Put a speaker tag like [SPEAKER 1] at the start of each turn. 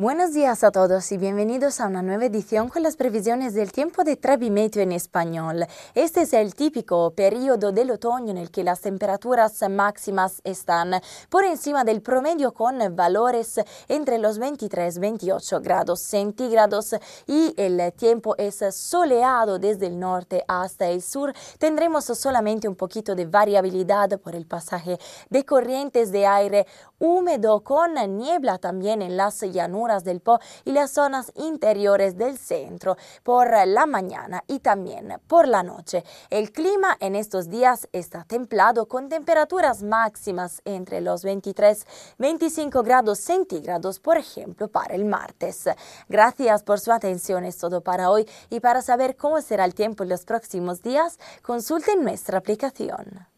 [SPEAKER 1] Buenos días a todos y bienvenidos a una nueva edición con las previsiones del tiempo de Trebimeteo en español. Este es el típico periodo del otoño en el que las temperaturas máximas están por encima del promedio con valores entre los 23-28 y grados centígrados y el tiempo es soleado desde el norte hasta el sur. Tendremos solamente un poquito de variabilidad por el pasaje de corrientes de aire húmedo con niebla también en las llanuras del Po y las zonas interiores del centro por la mañana y también por la noche. El clima en estos días está templado con temperaturas máximas entre los 23 y 25 grados centígrados, por ejemplo, para el martes. Gracias por su atención, es todo para hoy y para saber cómo será el tiempo en los próximos días, consulten nuestra aplicación.